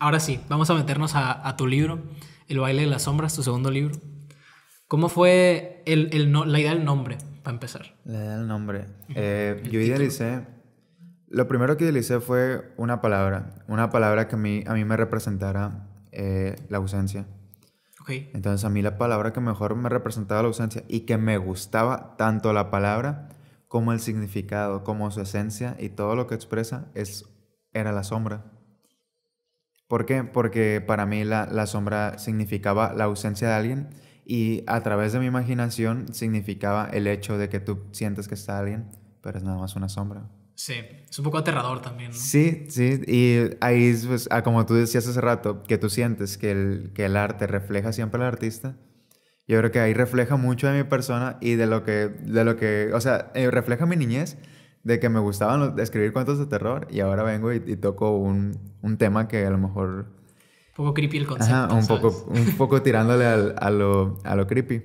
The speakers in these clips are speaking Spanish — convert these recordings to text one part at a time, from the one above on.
Ahora sí, vamos a meternos a, tu libro, El baile de las sombras, tu segundo libro. ¿Cómo fue la idea del nombre, para empezar? La idea del nombre. Eh, yo idealicé, lo primero que idealicé fue una palabra, una palabra que a mí, me representara eh, la ausencia. Okay. Entonces a mí la palabra que mejor me representaba la ausencia y que me gustaba tanto la palabra como el significado, como su esencia y todo lo que expresa es, era la sombra. ¿Por qué? Porque para mí la, sombra significaba la ausencia de alguien y a través de mi imaginación significaba el hecho de que tú sientes que está alguien, pero es nada más una sombra. Sí, es un poco aterrador también. Sí, sí, y ahí, pues, como tú decías hace rato, que tú sientes que el, que el arte refleja siempre al artista, yo creo que ahí refleja mucho de mi persona y de lo que, de lo que o sea, eh, refleja mi niñez, de que me gustaban escribir cuentos de terror y ahora vengo y, toco un, tema que a lo mejor... Un poco creepy el concepto. un, poco, un poco tirándole a, lo, creepy.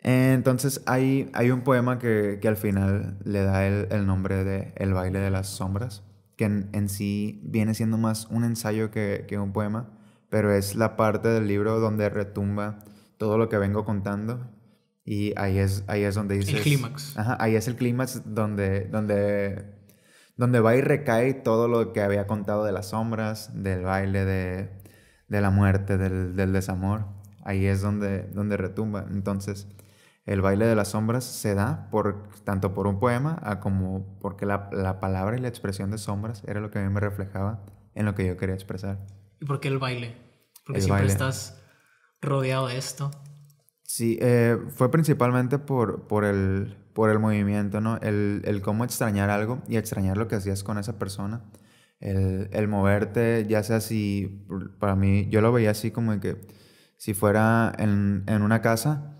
Entonces hay, hay un poema que, al final le da el, nombre de El baile de las sombras, que en, sí viene siendo más un ensayo que, que un poema, pero es la parte del libro donde retumba todo lo que vengo contando y ahí es, ahí es donde dices... El clímax. ahí es el clímax donde, donde, donde va y recae todo lo que había contado de las sombras, del baile, de, la muerte, del, desamor. Ahí es donde, donde retumba. Entonces, el baile de las sombras se da por, tanto por un poema como porque la, palabra y la expresión de sombras era lo que a mí me reflejaba en lo que yo quería expresar. ¿Y por qué el baile? Porque siempre estás rodeado de esto. Sí, eh, fue principalmente por, por, el, movimiento, ¿no? El, el, cómo extrañar algo y extrañar lo que hacías con esa persona. El, moverte, ya sea si, para mí, yo lo veía así como que si fuera en, una casa,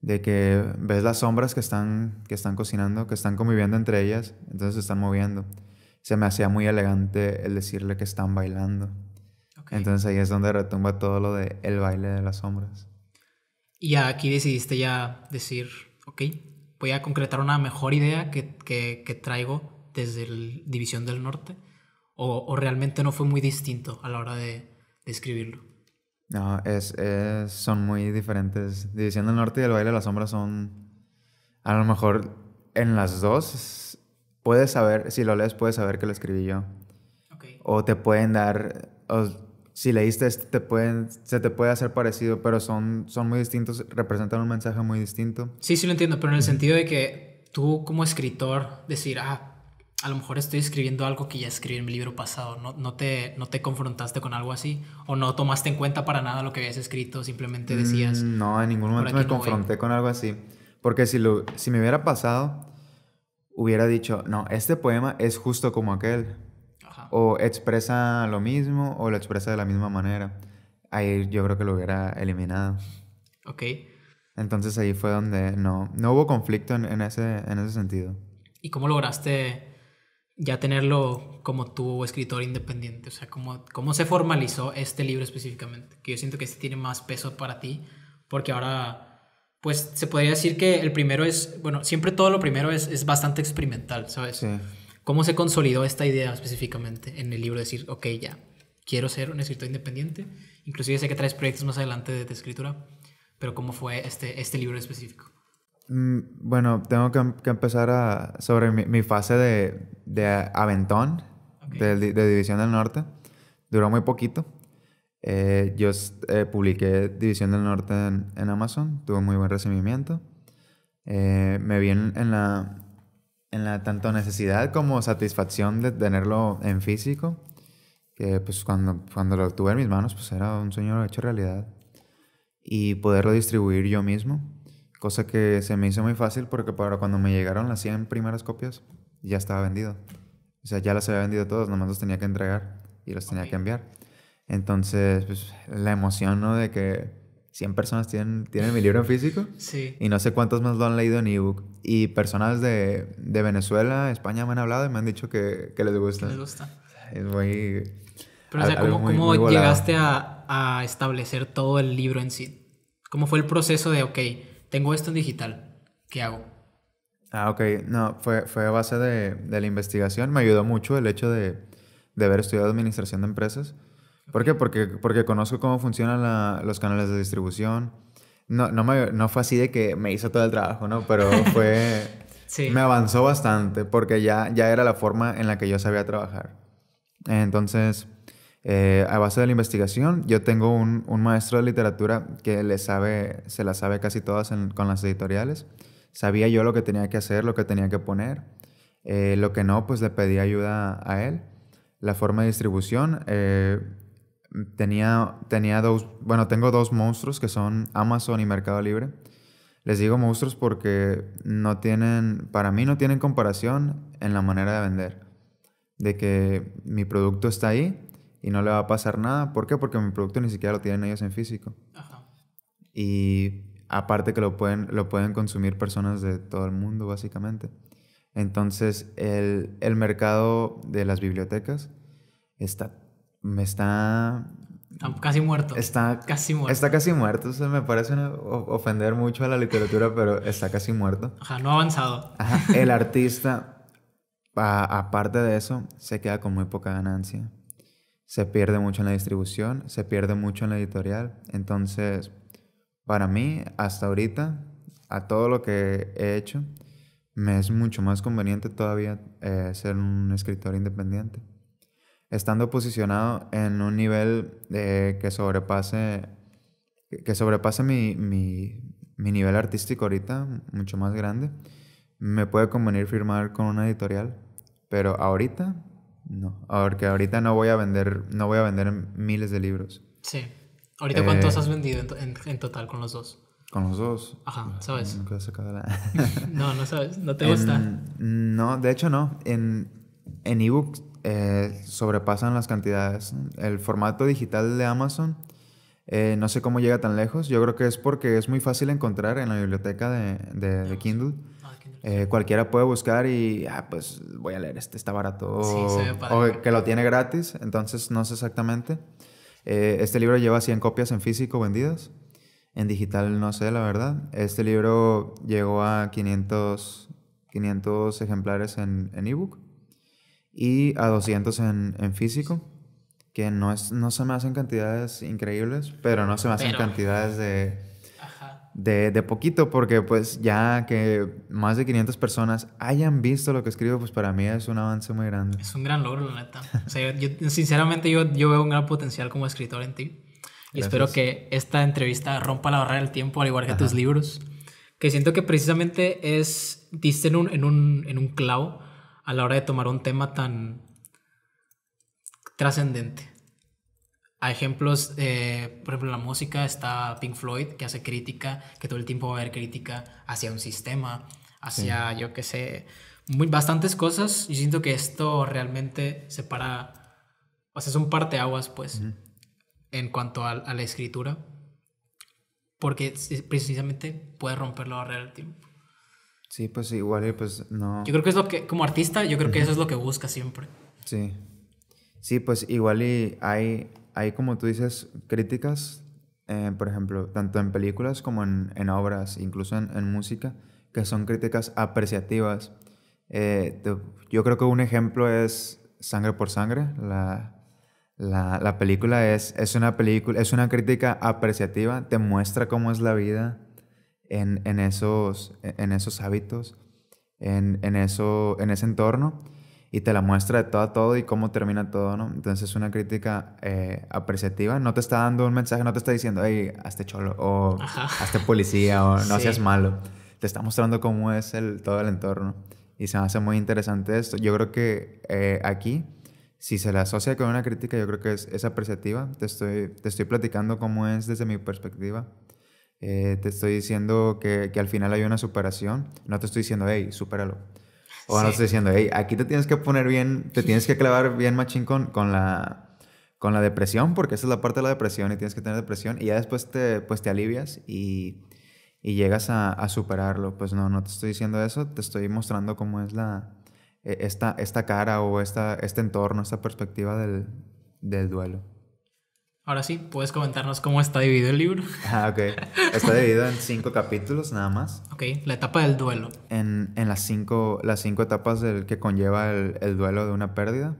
de que ves las sombras que están, que están cocinando, que están conviviendo entre ellas, entonces se están moviendo. Se me hacía muy elegante el decirle que están bailando. Entonces ahí es donde retumba todo lo de el baile de las sombras. Y aquí decidiste ya decir, ok, voy a concretar una mejor idea que, que, que traigo desde la División del Norte. O, o, realmente no fue muy distinto a la hora de, escribirlo? No, es, es, son muy diferentes. División del Norte y el Baile de la Sombra son, a lo mejor en las dos, puedes saber, si lo lees puedes saber que lo escribí yo. Okay. O te pueden dar, si leíste este, se te puede hacer parecido, pero son, muy distintos, representan un mensaje muy distinto. Sí, sí lo entiendo, pero en el sentido de que tú como escritor decir, ah, a lo mejor estoy escribiendo algo que ya escribí en mi libro pasado, no, no, te, no te confrontaste con algo así, o no tomaste en cuenta para nada lo que habías escrito, simplemente mm, decías... No, en ningún momento me confronté con algo así, porque si, si me hubiera pasado, hubiera dicho, no, este poema es justo como aquel o expresa lo mismo o lo expresa de la misma manera. Ahí yo creo que lo hubiera eliminado. Ok. Entonces ahí fue donde no, no hubo conflicto en, ese, en ese sentido. ¿Y cómo lograste ya tenerlo como tu escritor independiente? O sea, ¿cómo, ¿cómo se formalizó este libro específicamente? Que yo siento que este tiene más peso para ti, porque ahora, pues se podría decir que el primero es, bueno, siempre todo lo primero es, es bastante experimental, ¿sabes? Sí. ¿Cómo se consolidó esta idea específicamente en el libro? Decir, ok, ya, quiero ser un escritor independiente. Inclusive sé que traes proyectos más adelante de, de escritura, pero ¿cómo fue este, este libro específico? Mm, bueno, tengo em, que, empezar a, sobre mi, fase de, de aventón, de, División del Norte. Duró muy poquito. Eh, yo eh, publiqué División del Norte en, Amazon, tuvo muy buen recibimiento. Eh, me vi en la, en la tanto necesidad como satisfacción de tenerlo en físico, que pues cuando, cuando lo tuve en mis manos pues era un sueño hecho realidad y poderlo distribuir yo mismo, cosa que se me hizo muy fácil porque para cuando me llegaron las 100 primeras copias ya estaba vendido. O sea, ya las había vendido todas, nomás los tenía que entregar y los tenía que enviar. Entonces, pues, la emoción de que 100 personas tienen, tienen mi libro en físico. Sí. Y no sé cuántos más lo han leído en ebook. Y personas de, Venezuela, España me han hablado y me han dicho que, les gusta. Les gusta. Es muy. Pero, o sea, ¿cómo, llegaste a, establecer todo el libro en sí? ¿Cómo fue el proceso de, ok, tengo esto en digital, ¿qué hago? Ah, ok. No, fue, fue a base de, la investigación. Me ayudó mucho el hecho de, de haber estudiado administración de empresas ¿Por qué? Porque, porque conozco cómo funcionan los canales de distribución. No, no, me, no fue así de que me hizo todo el trabajo, ¿no? Pero fue... sí. Me avanzó bastante porque ya, ya era la forma en la que yo sabía trabajar. Entonces, eh, a base de la investigación, yo tengo un, un, maestro de literatura que le sabe, se la sabe casi todas con las editoriales. Sabía yo lo que tenía que hacer, lo que tenía que poner. Eh, lo que no, pues le pedí ayuda a él. La forma de distribución, eh, tenía, tenía dos, bueno, tengo dos monstruos que son Amazon y Mercado Libre. Les digo monstruos porque no tienen, para mí no tienen comparación en la manera de vender. De que mi producto está ahí y no le va a pasar nada. ¿Por qué? Porque mi producto ni siquiera lo tienen ellos en físico. Y aparte que lo pueden, lo pueden consumir personas de todo el mundo, básicamente. Entonces, el, el mercado de las bibliotecas está me está... Ah, casi muerto. Está casi muerto. Está casi muerto. me parece ofender mucho a la literatura, pero está casi muerto. Ajá, no ha avanzado. El artista, aparte de eso, se queda con muy poca ganancia. Se pierde mucho en la distribución, se pierde mucho en la editorial. Entonces, para mí, hasta ahorita, a todo lo que he hecho, me es mucho más conveniente todavía eh, ser un escritor independiente estando posicionado en un nivel de eh, que sobrepase, que sobrepase mi, nivel artístico ahorita, mucho más grande, me puede convenir firmar con una editorial, pero ahorita no, porque ahorita no voy a vender, no voy a vender miles de libros. Sí. Ahorita, ¿cuántos eh, has vendido en, total con los dos? Con los dos. Ajá, ¿sabes? no, no sabes, no te em, gusta. no, de hecho no. En, en ebooks eh, sobrepasan las cantidades. El formato digital de Amazon, eh, no sé cómo llega tan lejos. Yo creo que es porque es muy fácil encontrar en la biblioteca de, Kindle. Ah, eh, cualquiera puede buscar y, ah, pues voy a leer este, está barato. O, que lo tiene gratis, entonces no sé exactamente. este libro lleva 100 copias en físico vendidas. En digital no sé, la verdad. Este libro llegó a 500, 500 ejemplares en ebook y a 200 en, en físico, que no, es, no se me hacen cantidades increíbles, pero no se me hacen cantidades de, de, de poquito, porque pues ya que más de 500 personas hayan visto lo que escribo, pues para mí es un avance muy grande. Es un gran logro, la neta. O sea, yo, sinceramente yo, yo veo un gran potencial como escritor en ti. Y espero que esta entrevista rompa la barrera del tiempo, al igual que tus libros. Que siento que precisamente es, diste en un, en un, en un clavo, a la hora de tomar un tema tan trascendente. Hay ejemplos, eh, por ejemplo, la música está Pink Floyd, que hace crítica, que todo el tiempo va a haber crítica hacia un sistema, hacia, yo qué sé, muy, bastantes cosas. Y siento que esto realmente separa, o sea, es un parteaguas, pues, en cuanto a, a, la escritura, porque precisamente puede romper la barrera del tiempo. Sí, pues igual, y pues no. Yo creo que es lo que, como artista, yo creo que eso es lo que busca siempre. Sí. Sí, pues igual y hay, hay como tú dices, críticas, eh, por ejemplo, tanto en películas como en, en obras, incluso en, música, que son críticas apreciativas. Eh, yo creo que un ejemplo es Sangre por Sangre. La, la, la película es, es, una película, es una crítica apreciativa, te muestra cómo es la vida en, esos, e, en esos hábitos, en, en, eso, en ese entorno, y te la muestra de todo a todo y cómo termina todo, ¿no? Entonces es una crítica eh, apreciativa, no te está dando un mensaje, no te está diciendo, hey, hazte cholo, o hazte policía, o no seas malo. Te está mostrando cómo es el, todo el entorno. Y se me hace muy interesante esto. Yo creo que eh, aquí, si se la asocia con una crítica, yo creo que es, apreciativa. Te estoy, te estoy platicando cómo es desde mi perspectiva. Eh, te estoy diciendo que, que, al final hay una superación. No te estoy diciendo, hey, supéralo. O no te estoy diciendo, hey, aquí te tienes que poner bien, te tienes que clavar bien machín con, con, la, con la depresión, porque esa es la parte de la depresión y tienes que tener depresión. Y ya después te, pues te alivias y, y llegas a, a, superarlo. Pues no, no te estoy diciendo eso, te estoy mostrando cómo es la, e, esta, esta cara o esta, este entorno, esta perspectiva del, del duelo. Ahora sí, ¿puedes comentarnos cómo está dividido el libro? Ah, ok. Está dividido en cinco capítulos nada más. Ok, la etapa del duelo. En, las, cinco, las cinco etapas del que conlleva el, duelo de una pérdida.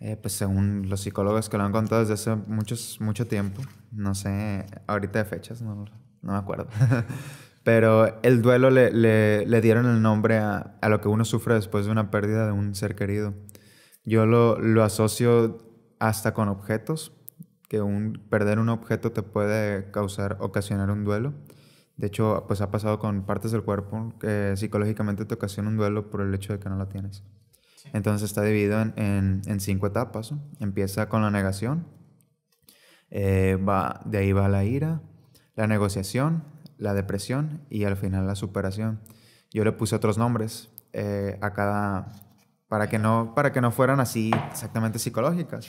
Eh, pues según los psicólogos que lo han contado desde hace muchos, mucho tiempo, no sé, ahorita de fechas, no, no me acuerdo. Pero el duelo le, dieron el nombre a, a, lo que uno sufre después de una pérdida de un ser querido. Yo lo, lo asocio hasta con objetos, que un, perder un objeto te puede causar, ocasionar un duelo. De hecho, pues ha pasado con partes del cuerpo que psicológicamente te ocasiona un duelo por el hecho de que no la tienes. Entonces está dividido en, cinco etapas. Empieza con la negación, eh, de ahí va la ira, la negociación, la depresión y al final la superación. Yo le puse otros nombres eh, a cada, para que, no, para que no fueran así exactamente psicológicas.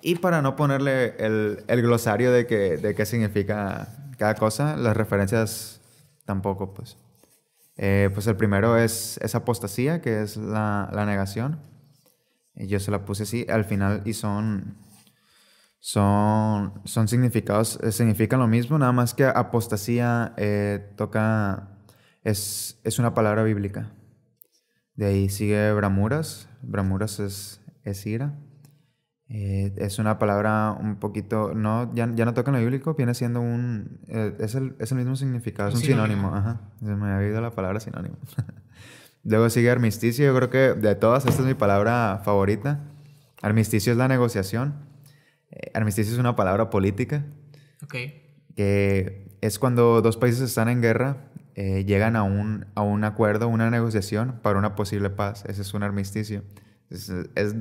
Y para no ponerle el, el glosario de, que, de qué significa cada cosa, las referencias tampoco, pues. Eh, pues el primero es, es apostasía, que es la, la, negación. Yo se la puse así al final y son, son, son significados, eh, significan lo mismo, nada más que apostasía eh, toca, es, es, una palabra bíblica. De ahí sigue bramuras, bramuras es, es ira. Eh, es una palabra un poquito, no, ya, ya no toca en lo bíblico, viene siendo un, eh, es, el, es, el, mismo significado, es un sinónimo, ajá, me ha ido la palabra sinónimo. Luego sigue armisticio, yo creo que de todas, esta es mi palabra favorita. Armisticio es la negociación, eh, armisticio es una palabra política, que es cuando dos países están en guerra, llegan a un, a un acuerdo, una negociación para una posible paz, ese es un armisticio. Es,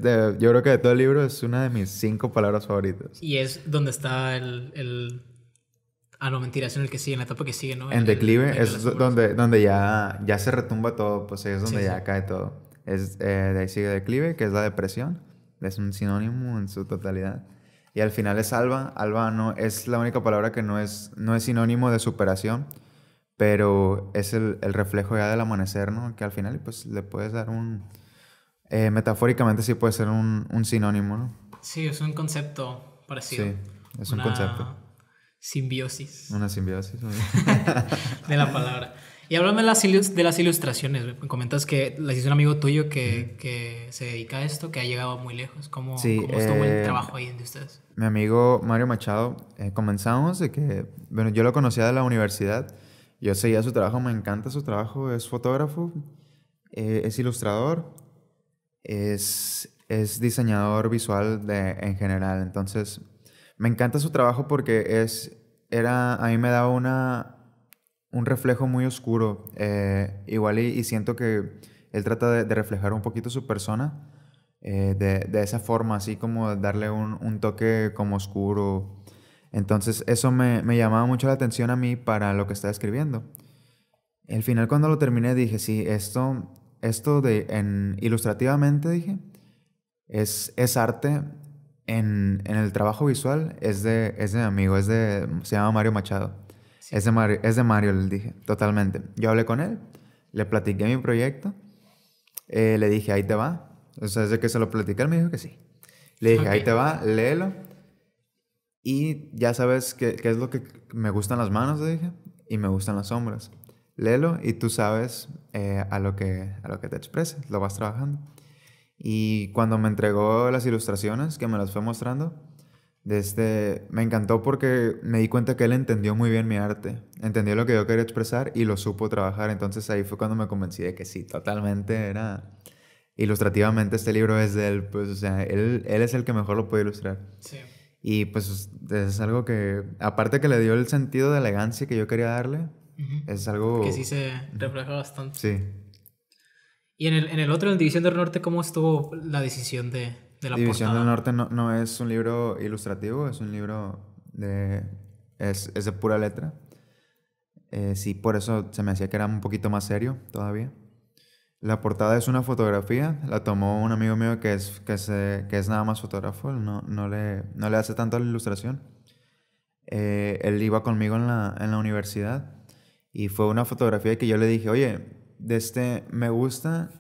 de, yo creo que de todo el libro es una de mis cinco palabras favoritas. Y es donde está el... el... Ah, no, mentira, es en el que sigue, en la etapa que sigue, ¿no? En declive es donde, donde ya, ya se retumba todo, pues es donde ya cae todo. Es, eh, de ahí sigue declive, que es la depresión. Es un sinónimo en su totalidad. Y al final es alba. Alba no, es la única palabra que no es, no es sinónimo de superación, pero es el, el reflejo ya del amanecer, ¿no? Que al final pues le puedes dar un eh, metafóricamente sí puede ser un, un, sinónimo, ¿no? Sí, es un concepto parecido. Sí, es un concepto. Simbiosis. Una simbiosis. de la palabra. Y háblame de las, de las ilustraciones. comentas que las hizo un amigo tuyo que, que, se dedica a esto, que ha llegado muy lejos. ¿Cómo, sí, estuvo el eh, trabajo ahí de ustedes? Mi amigo Mario Machado, eh, comenzamos de que, bueno, yo lo conocía de la universidad. Yo seguía su trabajo, me encanta su trabajo. Es fotógrafo, es ilustrador es, es diseñador visual de, en general. Entonces, me encanta su trabajo porque es, era, a mí me daba una, un reflejo muy oscuro. Eh, igual y, siento que él trata de, reflejar un poquito su persona eh, de, esa forma, así como darle un, toque como oscuro. Entonces eso me, llamaba mucho la atención a mí para lo que está escribiendo. Al final cuando lo terminé dije, sí, esto esto de en, ilustrativamente, dije, es, es arte en, en, el trabajo visual, es de, es de mi amigo, es de, se llama Mario Machado. Es, de Mario, es de Mario, le dije, totalmente. Yo hablé con él, le platiqué mi proyecto, eh, le dije, ahí te va. O sea, desde que se lo platiqué, él me dijo que sí. Le dije, ahí te va, léelo. Y ya sabes qué, qué es lo que me gustan las manos, le dije, y me gustan las sombras léelo y tú sabes eh, a, lo que, a lo que te expresas, lo vas trabajando. Y cuando me entregó las ilustraciones, que me las fue mostrando, desde, este, me encantó porque me di cuenta que él entendió muy bien mi arte, entendió lo que yo quería expresar y lo supo trabajar. Entonces ahí fue cuando me convencí de que sí, totalmente era... Ilustrativamente este libro es de él, pues, o sea, él, es el que mejor lo puede ilustrar. Sí. Y pues es algo que, aparte que le dio el sentido de elegancia que yo quería darle, es algo... Que sí se refleja bastante. Sí. Y en el, en el otro, en División del Norte, ¿cómo estuvo la decisión de, de la División del Norte no, es un libro ilustrativo, es un libro de... es, es de pura letra. Eh, sí, por eso se me hacía que era un poquito más serio todavía. La portada es una fotografía, la tomó un amigo mío que es, que que es nada más fotógrafo, no, no, le, no le hace tanto la ilustración. Eh, él iba conmigo en la, en la universidad y fue una fotografía que yo le dije, oye, de este, me gusta,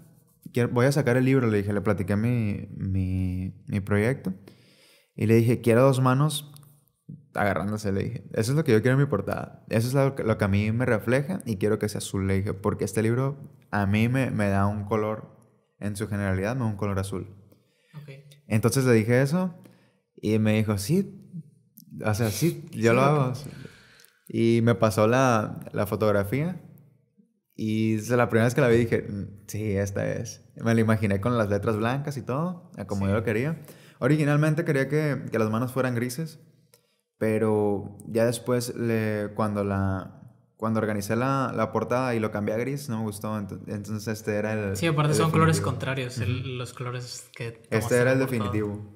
voy a sacar el libro, le dije, le platiqué mi, mi, proyecto. Y le dije, quiero dos manos agarrándose, le dije. Eso es lo que yo quiero en mi portada. Eso es lo que, a mí me refleja y quiero que sea azul, le dije. Porque este libro a mí me, da un color, en su generalidad, me da un color azul. Entonces le dije eso y me dijo, sí, o sea, sí, yo lo hago. Y me pasó la, la fotografía y la primera vez que la vi dije, mm, sí, esta es. Me la imaginé con las letras blancas y todo, como yo lo quería. Originalmente quería que, que, las manos fueran grises, pero ya después le, cuando, la, cuando organicé la, la, portada y lo cambié a gris, no me gustó. Entonces este era el... Sí, aparte son colores contrarios, los colores que... Este era el definitivo.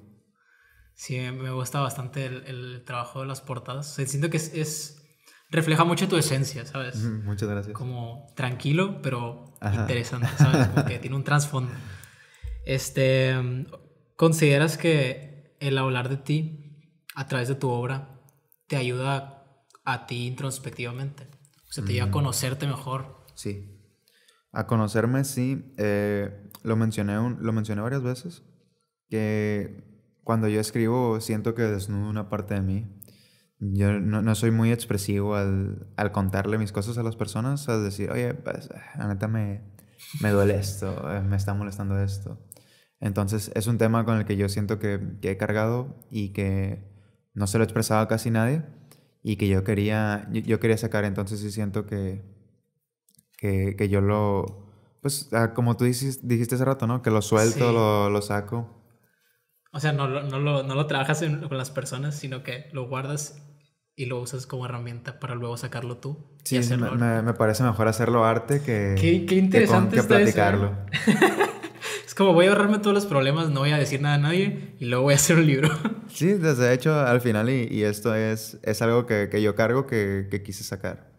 Sí, me gusta bastante el, el, trabajo de las portadas. siento que es, es refleja mucho tu esencia, ¿sabes? Muchas gracias. Como tranquilo, pero interesante, ¿sabes? Como tiene un trasfondo. Este, ¿consideras que el hablar de ti a través de tu obra te ayuda a ti introspectivamente? O sea, te lleva a mm. conocerte mejor. Sí. A conocerme, sí. Eh, lo, mencioné lo mencioné varias veces, que cuando yo escribo siento que desnudo una parte de mí yo no, no soy muy expresivo al, al, contarle mis cosas a las personas, al decir, oye, pues, la neta me, me duele esto, eh, me está molestando esto. Entonces es un tema con el que yo siento que, que he cargado y que no se lo he expresado a casi nadie y que yo quería, yo, quería sacar. Entonces sí siento que, que, que, yo lo, pues ah, como tú dijiste, dijiste hace rato, ¿no? Que lo suelto, lo, lo, saco. O sea, no, lo, no lo trabajas con las personas, sino que lo guardas y lo usas como herramienta para luego sacarlo tú. Sí, me, parece mejor hacerlo arte que, qué, interesante ¿eh? platicarlo. es como voy a ahorrarme todos los problemas, no voy a decir nada a nadie y luego voy a hacer un libro. sí, desde hecho al final y, esto es, es algo que, yo cargo que quise sacar.